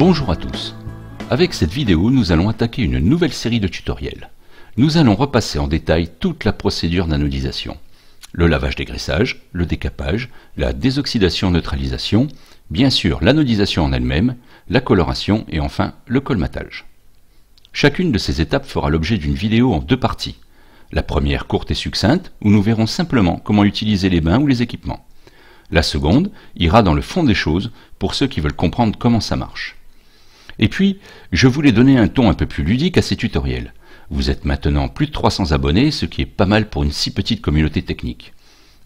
Bonjour à tous Avec cette vidéo, nous allons attaquer une nouvelle série de tutoriels. Nous allons repasser en détail toute la procédure d'anodisation. Le lavage dégraissage, le décapage, la désoxydation-neutralisation, bien sûr l'anodisation en elle-même, la coloration et enfin le colmatage. Chacune de ces étapes fera l'objet d'une vidéo en deux parties. La première courte et succincte, où nous verrons simplement comment utiliser les bains ou les équipements. La seconde ira dans le fond des choses pour ceux qui veulent comprendre comment ça marche. Et puis, je voulais donner un ton un peu plus ludique à ces tutoriels. Vous êtes maintenant plus de 300 abonnés, ce qui est pas mal pour une si petite communauté technique.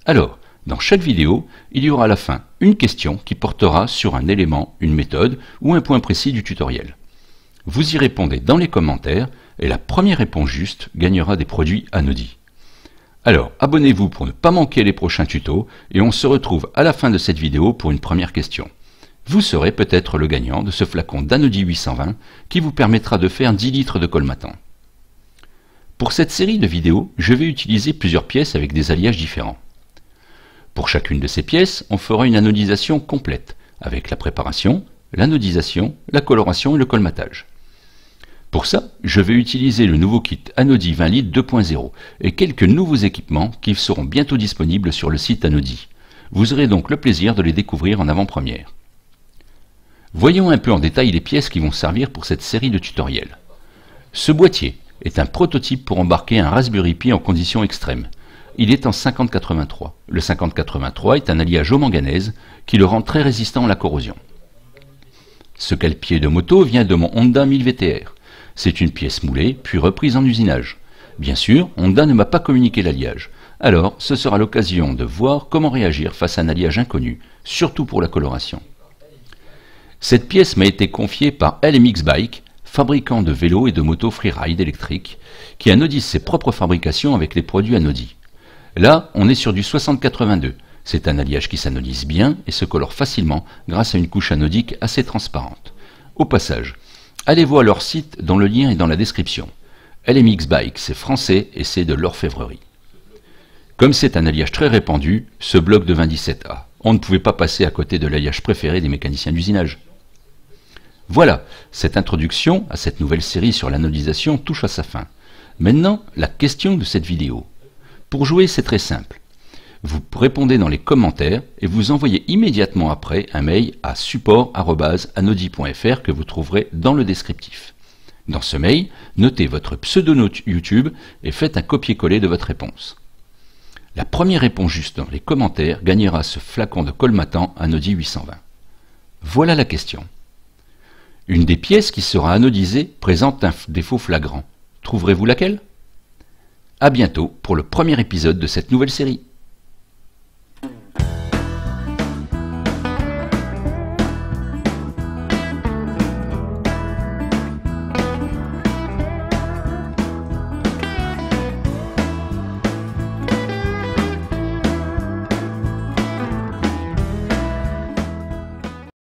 Alors, dans chaque vidéo, il y aura à la fin une question qui portera sur un élément, une méthode ou un point précis du tutoriel. Vous y répondez dans les commentaires et la première réponse juste gagnera des produits anodis. Alors, abonnez-vous pour ne pas manquer les prochains tutos et on se retrouve à la fin de cette vidéo pour une première question vous serez peut-être le gagnant de ce flacon d'Anodi 820 qui vous permettra de faire 10 litres de colmatant. Pour cette série de vidéos, je vais utiliser plusieurs pièces avec des alliages différents. Pour chacune de ces pièces, on fera une anodisation complète, avec la préparation, l'anodisation, la coloration et le colmatage. Pour ça, je vais utiliser le nouveau kit Anodi 20 litres 2.0 et quelques nouveaux équipements qui seront bientôt disponibles sur le site Anodi. Vous aurez donc le plaisir de les découvrir en avant-première. Voyons un peu en détail les pièces qui vont servir pour cette série de tutoriels. Ce boîtier est un prototype pour embarquer un Raspberry Pi en conditions extrêmes. Il est en 5083. Le 5083 est un alliage au manganèse qui le rend très résistant à la corrosion. Ce calepied de moto vient de mon Honda 1000 VTR. C'est une pièce moulée puis reprise en usinage. Bien sûr, Honda ne m'a pas communiqué l'alliage. Alors, ce sera l'occasion de voir comment réagir face à un alliage inconnu, surtout pour la coloration. Cette pièce m'a été confiée par LMX Bike, fabricant de vélos et de motos freeride électriques, qui anodise ses propres fabrications avec les produits anodis. Là, on est sur du 6082. C'est un alliage qui s'anodise bien et se colore facilement grâce à une couche anodique assez transparente. Au passage, allez voir leur site dont le lien est dans la description. LMX Bike, c'est français et c'est de l'orfèvrerie. Comme c'est un alliage très répandu, ce bloc de 27A, on ne pouvait pas passer à côté de l'alliage préféré des mécaniciens d'usinage. Voilà, cette introduction à cette nouvelle série sur l'anodisation touche à sa fin. Maintenant, la question de cette vidéo. Pour jouer, c'est très simple. Vous répondez dans les commentaires et vous envoyez immédiatement après un mail à support.anodi.fr que vous trouverez dans le descriptif. Dans ce mail, notez votre pseudonote YouTube et faites un copier-coller de votre réponse. La première réponse juste dans les commentaires gagnera ce flacon de colmatant Anodi 820. Voilà la question. Une des pièces qui sera anodisée présente un défaut flagrant. Trouverez-vous laquelle À bientôt pour le premier épisode de cette nouvelle série.